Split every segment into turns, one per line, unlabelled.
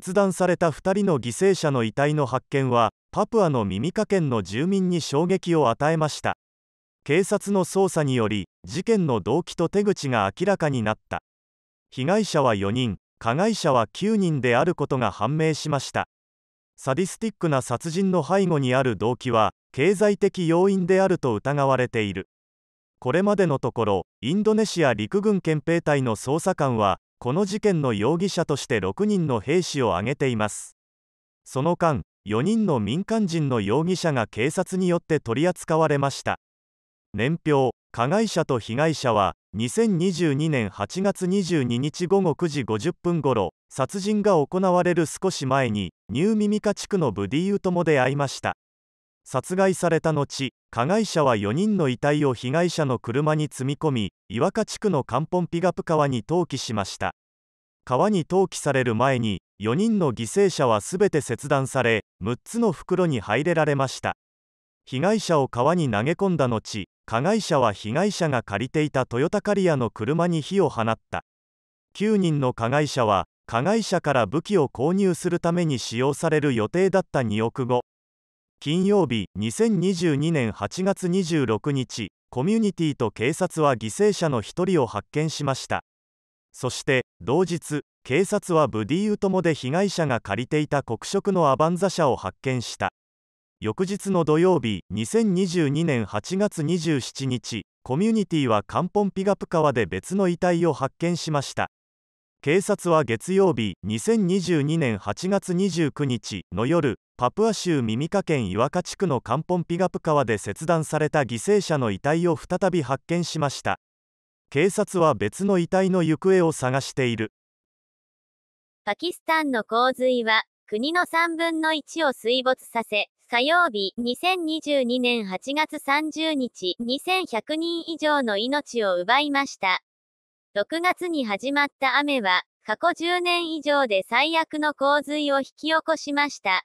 切断された2人の犠牲者の遺体の発見はパプアの耳か県の住民に衝撃を与えました警察の捜査により事件の動機と手口が明らかになった被害者は4人加害者は9人であることが判明しましたサディスティックな殺人の背後にある動機は経済的要因であると疑われているこれまでのところインドネシア陸軍憲兵隊の捜査官はこの事件の容疑者として6人の兵士を挙げていますその間4人の民間人の容疑者が警察によって取り扱われました年表加害者と被害者は2022年8月22日午後9時50分頃殺人が行われる少し前にニューミミカ地区のブディウトモで会いました殺害された後加害者は4人の遺体を被害者の車に積み込み岩鹿地区のカンポンピガプ川に投棄しました川に投棄される前に4人の犠牲者は全て切断され6つの袋に入れられました被害者を川に投げ込んだ後加害者は被害者が借りていたトヨタカリアの車に火を放った9人の加害者は加害者から武器を購入するために使用される予定だった2億後金曜日2022年8月26日コミュニティと警察は犠牲者の1人を発見しましたそして同日警察はブディウトモで被害者が借りていた黒色のアバンザ社を発見した翌日の土曜日2022年8月27日コミュニティはカンポンピガプ川で別の遺体を発見しました警察は月曜日2022年8月29日の夜パプア州ミミカ県岩カ地区のカンポンピガプ川で切断された犠牲者の遺体を再び発見しました警察は別の遺体の行方を探している
パキスタンの洪水は国の3分の1を水没させ火曜日2022年8月30日2100人以上の命を奪いました6月に始まった雨は過去10年以上で最悪の洪水を引き起こしました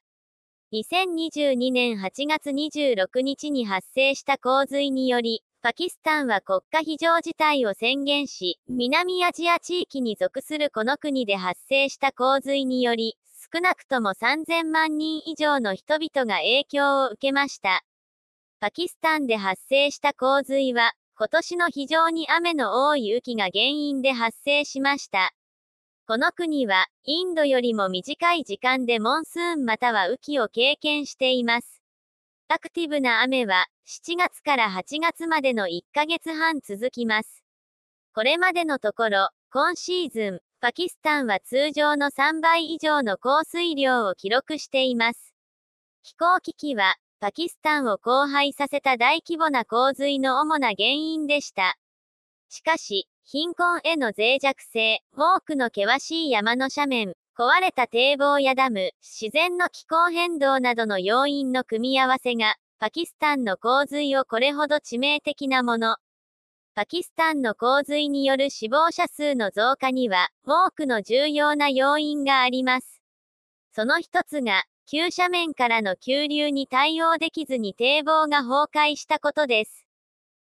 2022年8月26日に発生した洪水により、パキスタンは国家非常事態を宣言し、南アジア地域に属するこの国で発生した洪水により、少なくとも3000万人以上の人々が影響を受けました。パキスタンで発生した洪水は、今年の非常に雨の多い雨季が原因で発生しました。この国は、インドよりも短い時間でモンスーンまたは雨季を経験しています。アクティブな雨は、7月から8月までの1ヶ月半続きます。これまでのところ、今シーズン、パキスタンは通常の3倍以上の降水量を記録しています。飛行機機は、パキスタンを荒廃させた大規模な洪水の主な原因でした。しかし、貧困への脆弱性、多くの険しい山の斜面、壊れた堤防やダム、自然の気候変動などの要因の組み合わせが、パキスタンの洪水をこれほど致命的なもの。パキスタンの洪水による死亡者数の増加には、多くの重要な要因があります。その一つが、急斜面からの急流に対応できずに堤防が崩壊したことです。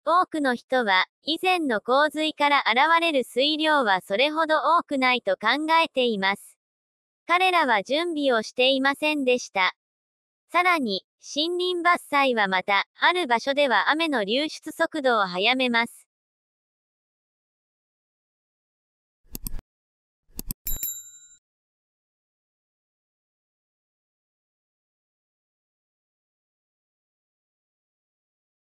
多くの人は、以前の洪水から現れる水量はそれほど多くないと考えています。彼らは準備をしていませんでした。さらに、森林伐採はまた、ある場所では雨の
流出速度を速めます。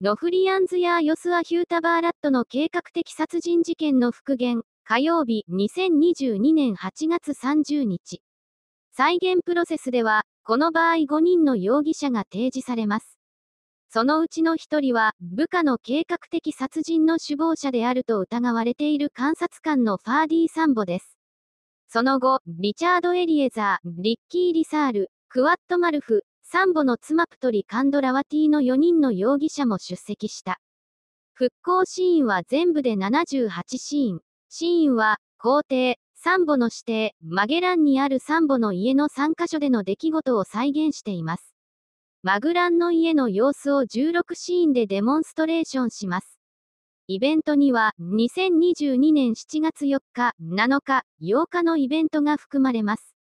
ロフリアンズやヨスア・ヒュータバーラットの計画的殺人事件の復元、火曜日2022年8月30日。再現プロセスでは、この場合5人の容疑者が提示されます。そのうちの1人は、部下の計画的殺人の首謀者であると疑われている監察官のファーディー・サンボです。その後、リチャード・エリエザー、リッキー・リサール、クワット・マルフ、サンボの妻プトリ・カンドラワティの4人の容疑者も出席した。復興シーンは全部で78シーン。シーンは、皇帝、サンボの指定、マゲランにあるサンボの家の3カ所での出来事を再現しています。マグランの家の様子を16シーンでデモンストレーションします。イベントには、2022年7月4日、7日、8日のイベントが含まれます。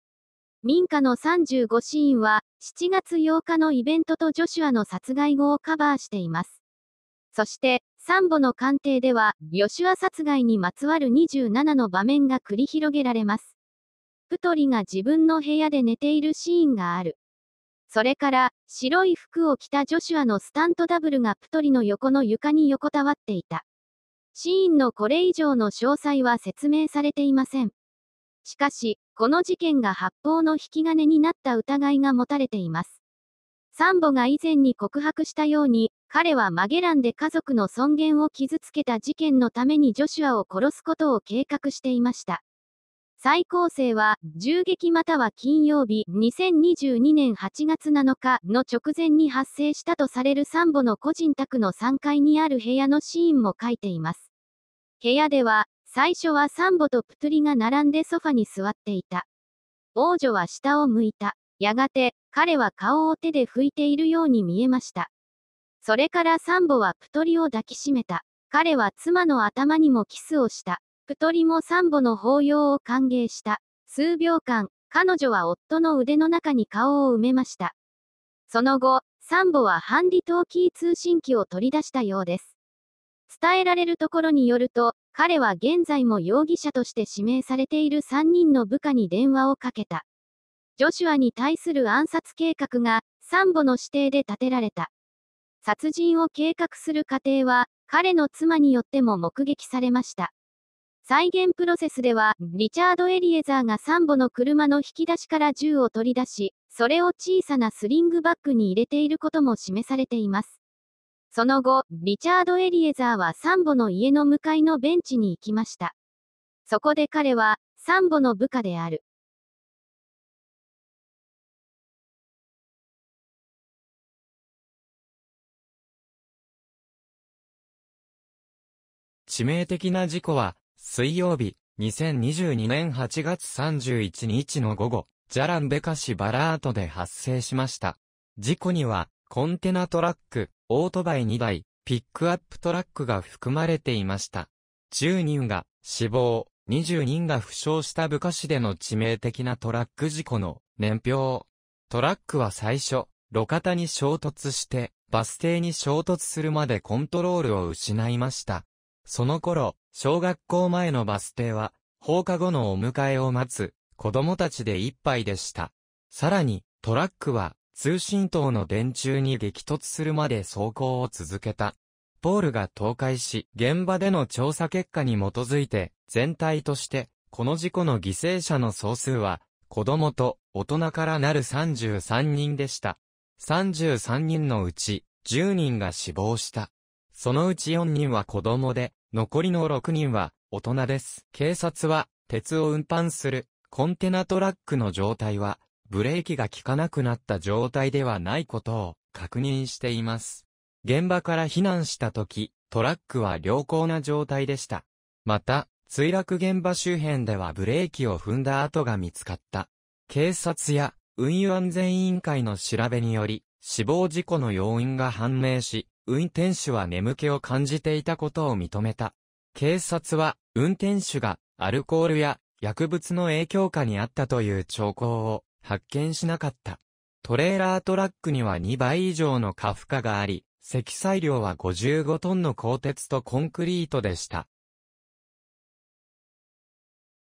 民家の35シーンは、7月8日のイベントとジョシュアの殺害後をカバーしています。そして、サンボの鑑定では、ヨシュア殺害にまつわる27の場面が繰り広げられます。プトリが自分の部屋で寝ているシーンがある。それから、白い服を着たジョシュアのスタントダブルがプトリの横の床に横たわっていた。シーンのこれ以上の詳細は説明されていません。しかし、この事件が発砲の引き金になった疑いが持たれています。サンボが以前に告白したように、彼はマゲランで家族の尊厳を傷つけた事件のためにジョシュアを殺すことを計画していました。最高生は、銃撃または金曜日、2022年8月7日の直前に発生したとされるサンボの個人宅の3階にある部屋のシーンも書いています。部屋では、最初はサンボとプトゥリが並んでソファに座っていた。王女は下を向いた。やがて、彼は顔を手で拭いているように見えました。それからサンボはプトリを抱きしめた。彼は妻の頭にもキスをした。プトリもサンボの抱擁を歓迎した。数秒間、彼女は夫の腕の中に顔を埋めました。その後、サンボはハンディトーキー通信機を取り出したようです。伝えられるところによると、彼は現在も容疑者として指名されている3人の部下に電話をかけた。ジョシュアに対する暗殺計画が、サンボの指定で立てられた。殺人を計画する過程は、彼の妻によっても目撃されました。再現プロセスでは、リチャード・エリエザーがサンボの車の引き出しから銃を取り出し、それを小さなスリングバッグに入れていることも示されています。その後、リチャード・エリエザーはサンボの家の向かいのベンチに行きました。そこで彼は、サンボの部下である。
致命的な事故は、水曜日、
2022年8月31日の午後、ジャランベカ市バラートで発生しました。事故には、コンテナトラック、オートバイ2台、ピックアップトラックが含まれていました。10人が死亡、20人が負傷した部下市での致命的なトラック事故の年表。トラックは最初、路肩に衝突して、バス停に衝突するまでコントロールを失いました。その頃、小学校前のバス停は、放課後のお迎えを待つ、子供たちで一杯でした。さらに、トラックは、通信塔の電柱に激突するまで走行を続けた。ポールが倒壊し、現場での調査結果に基づいて、全体として、この事故の犠牲者の総数は、子供と大人からなる33人でした。33人のうち、10人が死亡した。そのうち4人は子供で、残りの6人は大人です。警察は、鉄を運搬するコンテナトラックの状態はブレーキが効かなくなった状態ではないことを確認しています。現場から避難した時、トラックは良好な状態でした。また、墜落現場周辺ではブレーキを踏んだ跡が見つかった。警察や運輸安全委員会の調べにより、死亡事故の要因が判明し、運転手は眠気を感じていたことを認めた。警察は、運転手がアルコールや薬物の影響下にあったという兆候を発見しなかった。トレーラートラックには2倍以上の過負荷があり、積載量は55
トンの鋼鉄とコンクリートでした。